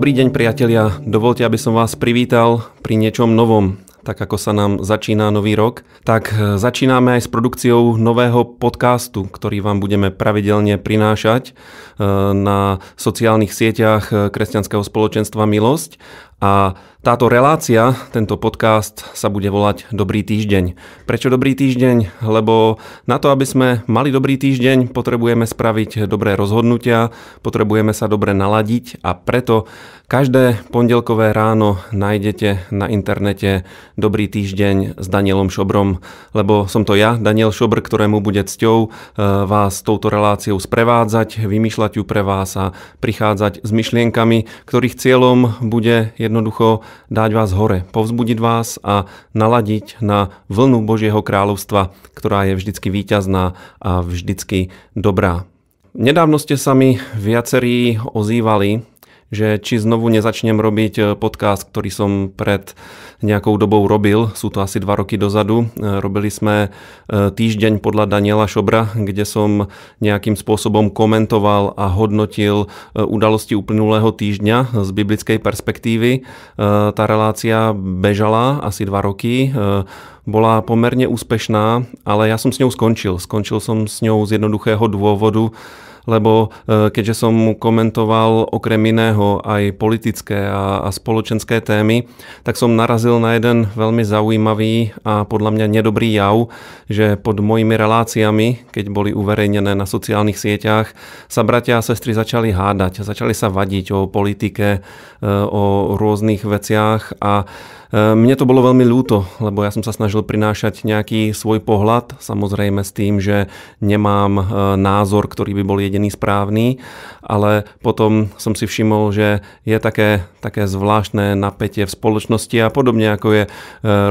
Dobrý deň priatelia, dovolte, aby som vás privítal pri niečom novom. Tak ako sa nám začína nový rok, tak e, začíname aj s produkciou nového podcastu, ktorý vám budeme pravidelne prinášať e, na sociálnych sieťach e, Kresťanského spoločenstva Milosť a táto relácia, tento podcast sa bude volať Dobrý týždeň. Prečo Dobrý týždeň? Lebo na to, aby sme mali dobrý týždeň, potrebujeme spraviť dobré rozhodnutia, potrebujeme sa dobre naladiť a preto každé pondelkové ráno nájdete na internete Dobrý týždeň s Danielom Šobrom, lebo som to ja, Daniel Šobr, ktorému bude cťou e, vás touto reláciou sprevádzať, vymýšľať ju pre vás a prichádzať s myšlienkami, ktorých cieľom bude jednoducho dať vás hore, povzbudiť vás a naladiť na vlnu Božieho kráľovstva, ktorá je vždycky výťazná a vždycky dobrá. Nedávno ste sa mi viacerí ozývali že či znovu nezačnem robiť e, podcast, ktorý som pred nejakou dobou robil, sú to asi dva roky dozadu. E, robili sme e, týždeň podľa Daniela Šobra, kde som nejakým spôsobom komentoval a hodnotil udalosti uplynulého týždňa z biblickej perspektívy. Tá relácia bežala asi dva roky bola pomerne úspešná, ale ja som s ňou skončil. Skončil som s ňou z jednoduchého dôvodu, lebo e, keďže som komentoval okrem iného aj politické a, a spoločenské témy, tak som narazil na jeden veľmi zaujímavý a podľa mňa nedobrý jav, že pod mojimi reláciami, keď boli uverejnené na sociálnych sieťach, sa bratia a sestry začali hádať, začali sa vadiť o politike, e, o rôznych veciach a Ehm, mne to bolo veľmi ľúto, lebo ja som sa snažil prinášať nejaký svoj pohľad, samozrejme s tým, že nemám e, názor, ktorý by bol jediný správny, ale potom som si všimol, že je také, také zvláštne napätie v spoločnosti a podobne ako je e,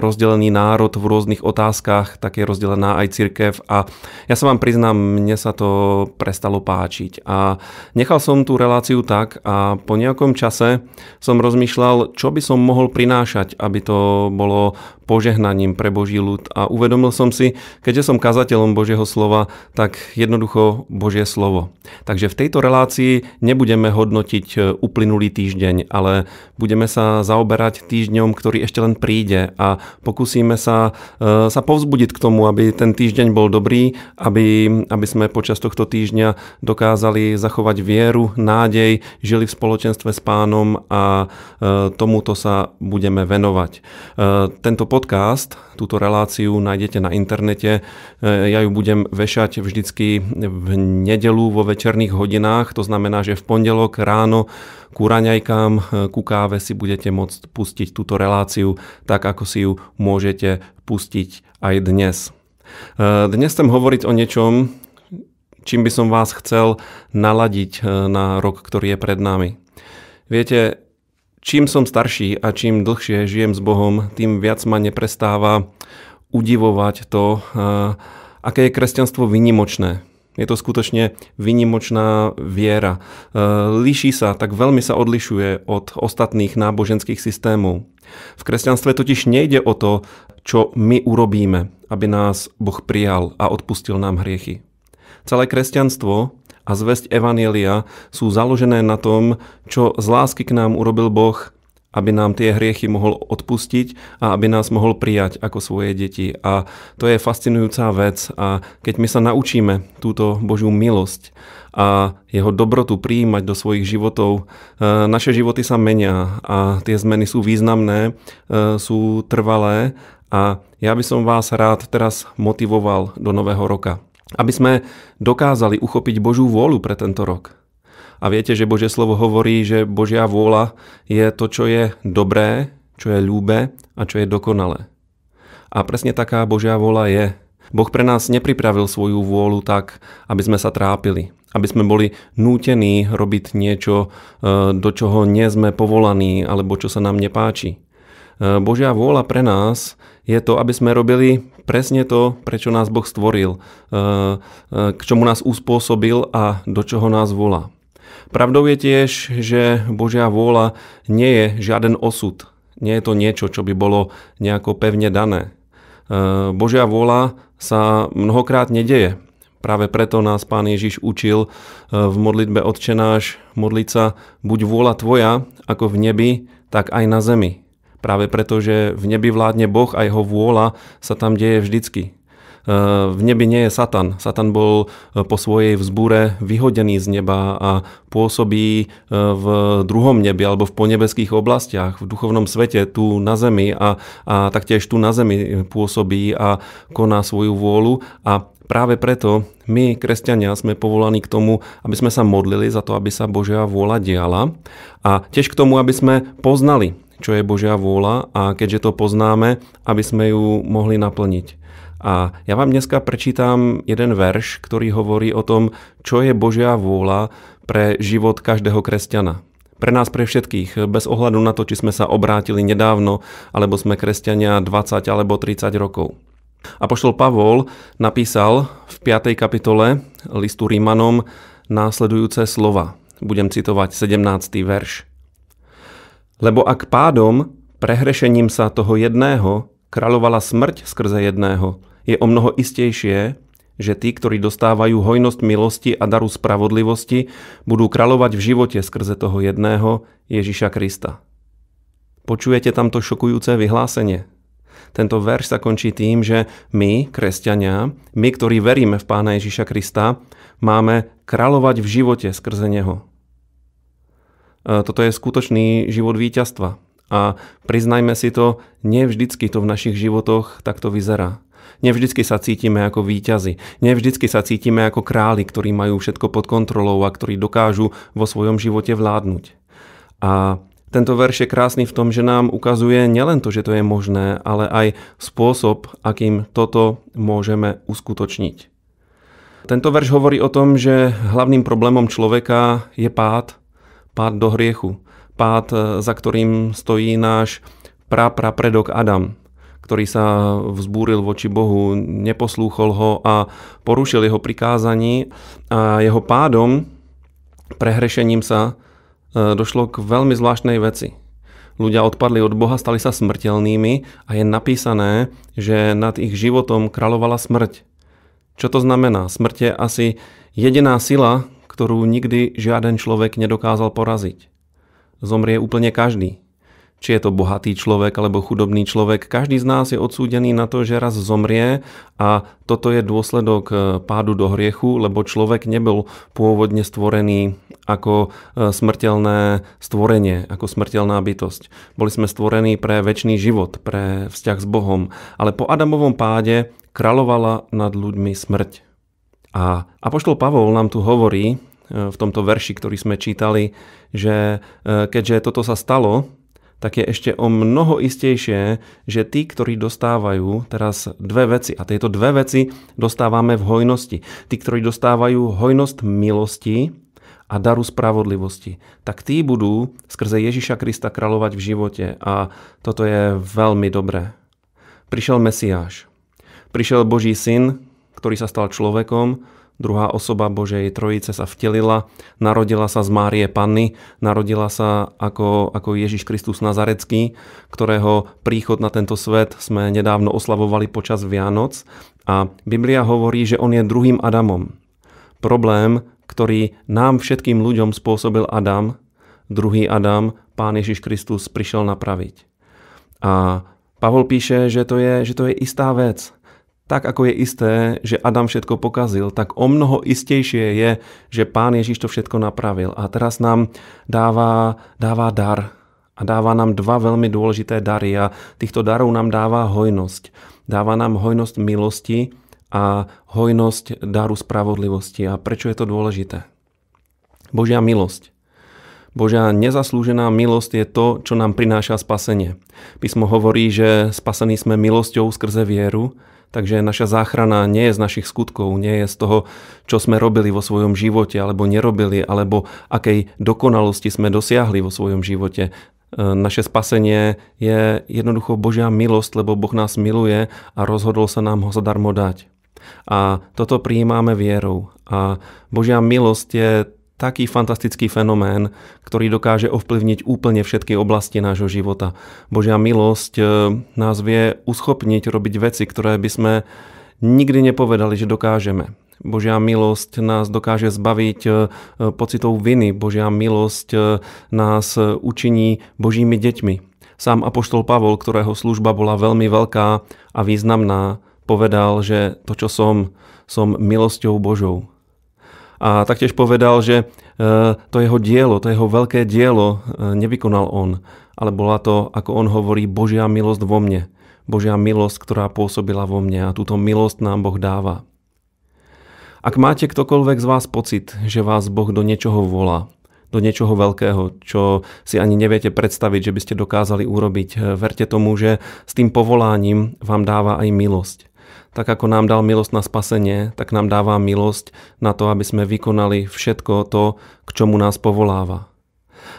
rozdelený národ v rôznych otázkach, tak je rozdelená aj církev a ja sa vám priznám, mne sa to prestalo páčiť a nechal som tú reláciu tak a po nejakom čase som rozmýšľal, čo by som mohol prinášať, aby to bolo požehnaním pre Boží ľud. A uvedomil som si, keďže som kazateľom Božieho slova, tak jednoducho Božie slovo. Takže v tejto relácii nebudeme hodnotiť e, uplynulý týždeň, ale budeme sa zaoberať týždňom, ktorý ešte len príde a pokúsime sa, e, sa povzbudiť k tomu, aby ten týždeň bol dobrý, aby, aby sme počas tohto týždňa dokázali zachovať vieru, nádej, žili v spoločenstve s pánom a e, tomuto sa budeme venovať sledovať. E, tento podcast, túto reláciu nájdete na internete. E, ja ju budem vešať vždycky v nedelu vo večerných hodinách, to znamená, že v pondelok ráno ku raňajkám, e, ku káve si budete môcť pustiť túto reláciu tak, ako si ju môžete pustiť aj dnes. Dnes chcem hovoriť o niečom, čím by som vás chcel naladiť na rok, ktorý je pred nami. Viete, čím som starší a čím dlhšie žijem s Bohom, tým viac ma neprestáva udivovať to, aké je kresťanstvo vynimočné. Je to skutočne vynimočná viera. Líši sa, tak veľmi sa odlišuje od ostatných náboženských systémov. V kresťanstve totiž nejde o to, čo my urobíme, aby nás Boh prijal a odpustil nám hriechy. Celé kresťanstvo a zväzť Evanielia sú založené na tom, čo z lásky k nám urobil Boh, aby nám tie hriechy mohol odpustiť a aby nás mohol prijať ako svoje deti. A to je fascinujúca vec. A keď my sa naučíme túto Božú milosť a jeho dobrotu prijímať do svojich životov, e, naše životy sa menia a tie zmeny sú významné, e, sú trvalé a ja by som vás rád teraz motivoval do nového roka aby sme dokázali uchopiť Božú vôľu pre tento rok. A viete, že Božie slovo hovorí, že Božia vôľa je to, čo je dobré, čo je ľúbe a čo je dokonalé. A presne taká Božia vôľa je. Boh pre nás nepripravil svoju vôľu tak, aby sme sa trápili, aby sme boli nútení robiť niečo, e, do čoho nie sme povolaní alebo čo sa nám nepáči. E, Božia vôľa pre nás je to, aby sme robili presne to, prečo nás Boh stvoril, eh, eh, k čomu nás uspôsobil a do čoho nás volá. Pravdou je tiež, že Božia vôľa nie je žiaden osud. Nie je to niečo, čo by bolo nejako pevne dané. Eh, Božia vôľa sa mnohokrát nedeje. Práve preto nás pán Ježiš učil v modlitbe Otče modliť sa buď vôľa tvoja ako v nebi, tak aj na zemi. Práve preto, že v nebi vládne Boh a jeho vôľa sa tam deje vždycky. E, v nebi nie je Satan. Satan bol e, po svojej vzbúre vyhodený z neba a pôsobí e, v druhom nebi alebo v ponebeských oblastiach, v duchovnom svete, tu na zemi a, a taktiež tu na zemi pôsobí a koná svoju vôľu a práve preto my, kresťania, sme povolaní k tomu, aby sme sa modlili za to, aby sa Božia vôľa diala a tiež k tomu, aby sme poznali čo je Božia vôľa a keďže to poznáme, aby sme ju mohli naplniť. A ja vám dneska prečítam jeden verš, ktorý hovorí o tom, čo je Božia vôľa pre život každého kresťana. Pre nás, pre všetkých, bez ohľadu na to, či sme sa obrátili nedávno, alebo sme kresťania 20 alebo 30 rokov. Apoštol Pavol napísal v 5. kapitole listu Rímanom následujúce slova. Budem citovať 17. verš. Lebo ak pádom, prehrešením sa toho jedného, kráľovala smrť skrze jedného, je o mnoho istejšie, že tí, ktorí dostávajú hojnosť milosti a daru spravodlivosti, budú kráľovať v živote skrze toho jedného Ježiša Krista. Počujete tamto šokujúce vyhlásenie? Tento verš sa končí tým, že my, kresťania, my, ktorí veríme v Pána Ježiša Krista, máme kráľovať v živote skrze Neho. E, toto je skutočný život víťazstva. A priznajme si to, nevždycky to v našich životoch takto vyzerá. Nevždycky sa cítime ako víťazi. Nevždycky sa cítime ako králi, ktorí majú všetko pod kontrolou a ktorí dokážu vo svojom živote vládnuť. A tento verš je krásny v tom, že nám ukazuje nielen to, že to je možné, ale aj spôsob, akým toto môžeme uskutočniť. Tento verš hovorí o tom, že hlavným problémom človeka je pád, pád do hriechu, pád, e, za ktorým stojí náš prapredok Adam, ktorý sa vzbúril voči Bohu, neposlúchol ho a porušil jeho prikázaní a jeho pádom, prehrešením sa, e, došlo k veľmi zvláštnej veci. Ľudia odpadli od Boha, stali sa smrteľnými a je napísané, že nad ich životom kráľovala smrť. Čo to znamená? Smrť je asi jediná sila, ktorú nikdy žiaden človek nedokázal poraziť. Zomrie úplne každý. Či je to bohatý človek alebo chudobný človek, každý z nás je odsúdený na to, že raz zomrie a toto je dôsledok e, pádu do hriechu, lebo človek nebol pôvodne stvorený ako e, smrteľné stvorenie, ako smrteľná bytosť. Boli sme stvorení pre väčší život, pre vzťah s Bohom, ale po Adamovom páde kralovala nad ľuďmi smrť. A Apoštol Pavol nám tu hovorí v tomto verši, ktorý sme čítali, že e, keďže toto sa stalo, tak je ešte o mnoho istejšie, že tí, ktorí dostávajú teraz dve veci, a tieto dve veci dostávame v hojnosti. Tí, ktorí dostávajú hojnosť milosti a daru spravodlivosti, tak tí budú skrze Ježiša Krista kráľovať v živote. A toto je veľmi dobré. Prišiel Mesiáš. Prišiel Boží syn, ktorý sa stal človekom, Druhá osoba Božej Trojice sa vtelila, narodila sa z Márie Panny, narodila sa ako, ako Ježiš Kristus Nazarecký, ktorého príchod na tento svet sme nedávno oslavovali počas Vianoc. A Biblia hovorí, že on je druhým Adamom. Problém, ktorý nám všetkým ľuďom spôsobil Adam, druhý Adam, Pán Ježiš Kristus prišiel napraviť. A Pavol píše, že to je, že to je istá vec – tak ako je isté, že Adam všetko pokazil, tak o mnoho istejšie je, že Pán Ježiš to všetko napravil. A teraz nám dáva, dáva dar. A dáva nám dva veľmi dôležité dary. A týchto darov nám dáva hojnosť. Dáva nám hojnosť milosti a hojnosť daru spravodlivosti. A prečo je to dôležité? Božia milosť. Božia nezaslúžená milosť je to, čo nám prináša spasenie. Písmo hovorí, že spasení sme milosťou skrze vieru, Takže naša záchrana nie je z našich skutkov, nie je z toho, čo sme robili vo svojom živote alebo nerobili, alebo akej dokonalosti sme dosiahli vo svojom živote. E, naše spasenie je jednoducho Božia milosť, lebo Boh nás miluje a rozhodol sa nám ho zadarmo dať. A toto prijímame vierou. A Božia milosť je taký fantastický fenomén, ktorý dokáže ovplyvniť úplne všetky oblasti nášho života. Božia milosť e, nás vie uschopniť robiť veci, ktoré by sme nikdy nepovedali, že dokážeme. Božia milosť nás dokáže zbaviť e, e, pocitov viny. Božia milosť nás učiní Božími deťmi. Sám apoštol Pavol, ktorého služba bola veľmi veľká a významná, povedal, že to, čo som, som milosťou Božou a taktiež povedal, že e, to jeho dielo, to jeho veľké dielo e, nevykonal on, ale bola to, ako on hovorí, Božia milosť vo mne. Božia milosť, ktorá pôsobila vo mne a túto milosť nám Boh dáva. Ak máte ktokoľvek z vás pocit, že vás Boh do niečoho volá, do niečoho veľkého, čo si ani neviete predstaviť, že by ste dokázali urobiť, e, verte tomu, že s tým povolaním vám dáva aj milosť tak ako nám dal milosť na spasenie, tak nám dáva milosť na to, aby sme vykonali všetko to, k čomu nás povoláva.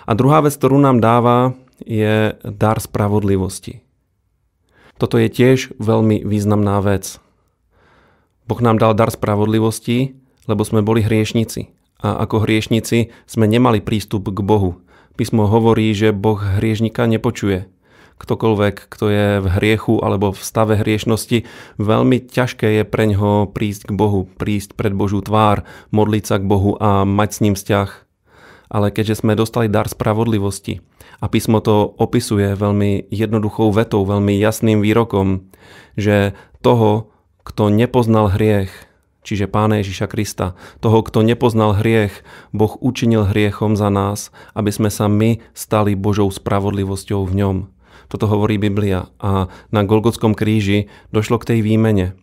A druhá vec, ktorú nám dáva, je dar spravodlivosti. Toto je tiež veľmi významná vec. Boh nám dal dar spravodlivosti, lebo sme boli hriešnici. A ako hriešnici sme nemali prístup k Bohu. Písmo hovorí, že Boh hriešnika nepočuje ktokoľvek, kto je v hriechu alebo v stave hriešnosti, veľmi ťažké je pre ňoho prísť k Bohu, prísť pred Božú tvár, modliť sa k Bohu a mať s ním vzťah. Ale keďže sme dostali dar spravodlivosti a písmo to opisuje veľmi jednoduchou vetou, veľmi jasným výrokom, že toho, kto nepoznal hriech, čiže Pána Ježiša Krista, toho, kto nepoznal hriech, Boh učinil hriechom za nás, aby sme sa my stali Božou spravodlivosťou v ňom. Toto hovorí Biblia. A na Golgotskom kríži došlo k tej výmene.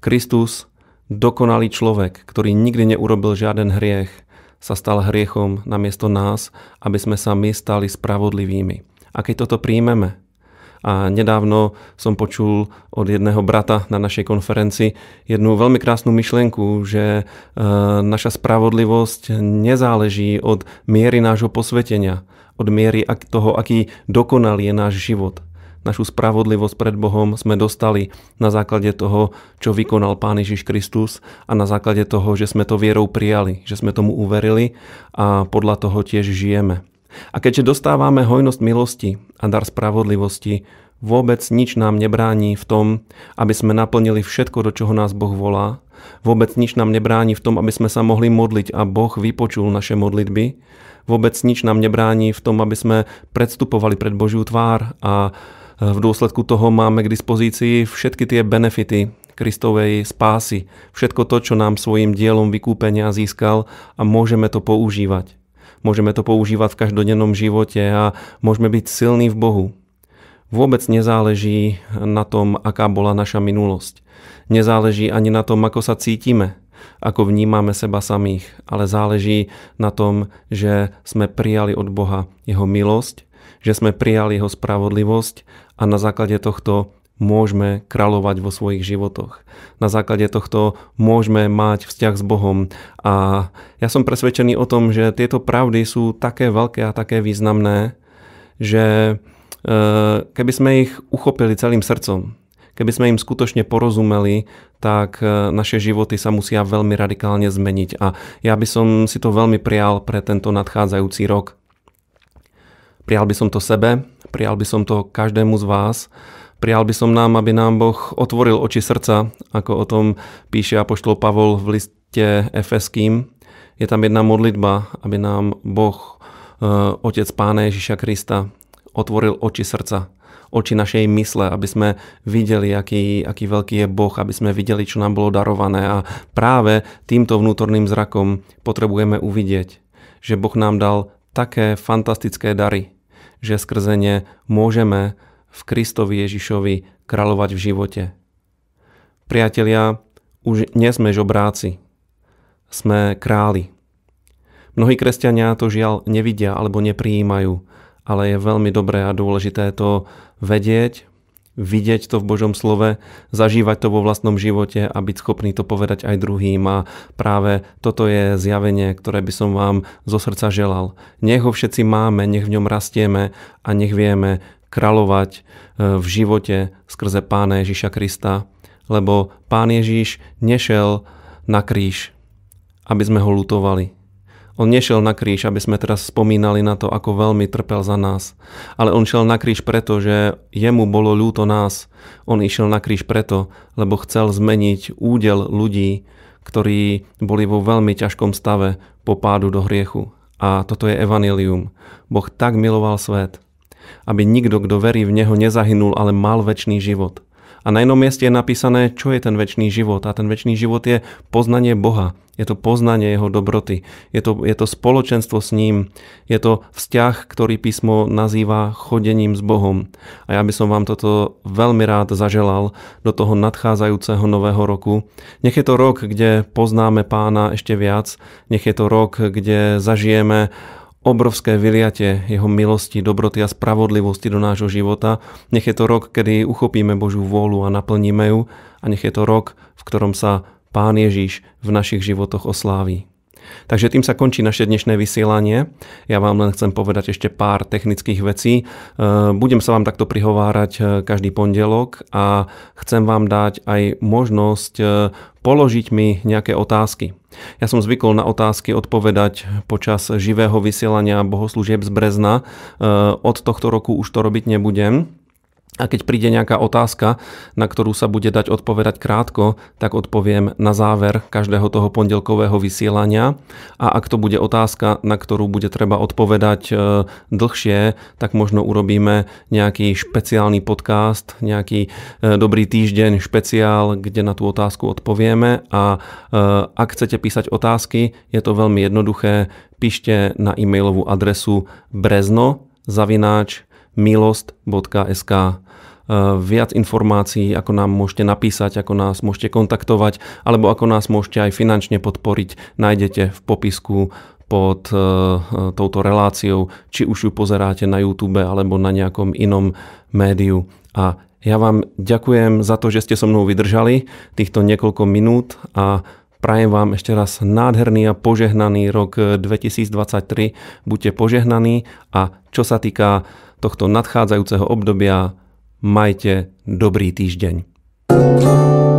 Kristus, dokonalý človek, ktorý nikdy neurobil žiaden hriech, sa stal hriechom namiesto nás, aby sme sa my stali spravodlivými. A keď toto príjmeme, a nedávno som počul od jedného brata na našej konferenci jednu veľmi krásnu myšlienku, že e, naša spravodlivosť nezáleží od miery nášho posvetenia, od miery toho, aký dokonal je náš život. Našu spravodlivosť pred Bohom sme dostali na základe toho, čo vykonal Pán Ježiš Kristus a na základe toho, že sme to vierou prijali, že sme tomu uverili a podľa toho tiež žijeme. A keďže dostávame hojnosť milosti a dar spravodlivosti, vôbec nič nám nebráni v tom, aby sme naplnili všetko, do čoho nás Boh volá. Vôbec nič nám nebráni v tom, aby sme sa mohli modliť a Boh vypočul naše modlitby vôbec nič nám nebrání v tom, aby sme predstupovali pred Božiu tvár a e, v dôsledku toho máme k dispozícii všetky tie benefity Kristovej spásy, všetko to, čo nám svojim dielom vykúpenia získal a môžeme to používať. Môžeme to používať v každodennom živote a môžeme byť silní v Bohu. Vôbec nezáleží na tom, aká bola naša minulosť. Nezáleží ani na tom, ako sa cítime ako vnímame seba samých, ale záleží na tom, že sme prijali od Boha jeho milosť, že sme prijali jeho spravodlivosť a na základe tohto môžeme kráľovať vo svojich životoch. Na základe tohto môžeme mať vzťah s Bohom a ja som presvedčený o tom, že tieto pravdy sú také veľké a také významné, že eh, keby sme ich uchopili celým srdcom, Keby sme im skutočne porozumeli, tak e, naše životy sa musia veľmi radikálne zmeniť a ja by som si to veľmi prial pre tento nadchádzajúci rok. Prial by som to sebe, prial by som to každému z vás, Prial by som nám, aby nám Boh otvoril oči srdca, ako o tom píše apoštol Pavol v liste Efeským. Je tam jedna modlitba, aby nám Boh, e, Otec Pána Ježiša Krista, otvoril oči srdca oči našej mysle, aby sme videli, aký, aký veľký je Boh, aby sme videli, čo nám bolo darované. A práve týmto vnútorným zrakom potrebujeme uvidieť, že Boh nám dal také fantastické dary, že skrze ne môžeme v Kristovi Ježišovi kráľovať v živote. Priatelia, už nie sme žobráci, sme králi. Mnohí kresťania to žiaľ nevidia alebo neprijímajú, ale je veľmi dobré a dôležité to vedieť, vidieť to v Božom slove, zažívať to vo vlastnom živote a byť schopný to povedať aj druhým. A práve toto je zjavenie, ktoré by som vám zo srdca želal. Nech ho všetci máme, nech v ňom rastieme a nech vieme kráľovať e, v živote skrze Pána Ježiša Krista, lebo Pán Ježiš nešiel na kríž, aby sme ho lutovali, on nešiel na kríž, aby sme teraz spomínali na to, ako veľmi trpel za nás. Ale on šiel na kríž preto, že jemu bolo ľúto nás. On išiel na kríž preto, lebo chcel zmeniť údel ľudí, ktorí boli vo veľmi ťažkom stave po pádu do hriechu. A toto je evanilium. Boh tak miloval svet, aby nikto, kto verí v Neho, nezahynul, ale mal väčší život. A na jednom mieste je napísané, čo je ten väčší život. A ten väčší život je poznanie Boha. Je to poznanie Jeho dobroty. Je to, je to spoločenstvo s ním. Je to vzťah, ktorý písmo nazýva chodením s Bohom. A ja by som vám toto veľmi rád zaželal do toho nadchádzajúceho nového roku. Nech je to rok, kde poznáme pána ešte viac. Nech je to rok, kde zažijeme obrovské vyliate jeho milosti, dobroty a spravodlivosti do nášho života. Nech je to rok, kedy uchopíme Božú vôľu a naplníme ju a nech je to rok, v ktorom sa Pán Ježiš v našich životoch osláví. Takže tým sa končí naše dnešné vysielanie. Ja vám len chcem povedať ešte pár technických vecí. E, budem sa vám takto prihovárať e, každý pondelok a chcem vám dať aj možnosť e, položiť mi nejaké otázky. Ja som zvykol na otázky odpovedať počas živého vysielania bohoslúžieb z Brezna. Od tohto roku už to robiť nebudem. A keď príde nejaká otázka, na ktorú sa bude dať odpovedať krátko, tak odpoviem na záver každého toho pondelkového vysielania. A ak to bude otázka, na ktorú bude treba odpovedať e, dlhšie, tak možno urobíme nejaký špeciálny podcast, nejaký e, dobrý týždeň špeciál, kde na tú otázku odpovieme. A e, ak chcete písať otázky, je to veľmi jednoduché. Píšte na e-mailovú adresu brezno zavináč milost.sk. E, viac informácií, ako nám môžete napísať, ako nás môžete kontaktovať, alebo ako nás môžete aj finančne podporiť, nájdete v popisku pod e, touto reláciou, či už ju pozeráte na YouTube alebo na nejakom inom médiu. A ja vám ďakujem za to, že ste so mnou vydržali týchto niekoľko minút a prajem vám ešte raz nádherný a požehnaný rok 2023. E, Buďte požehnaní a čo sa týka tohto nadchádzajúceho obdobia majte dobrý týždeň. thank you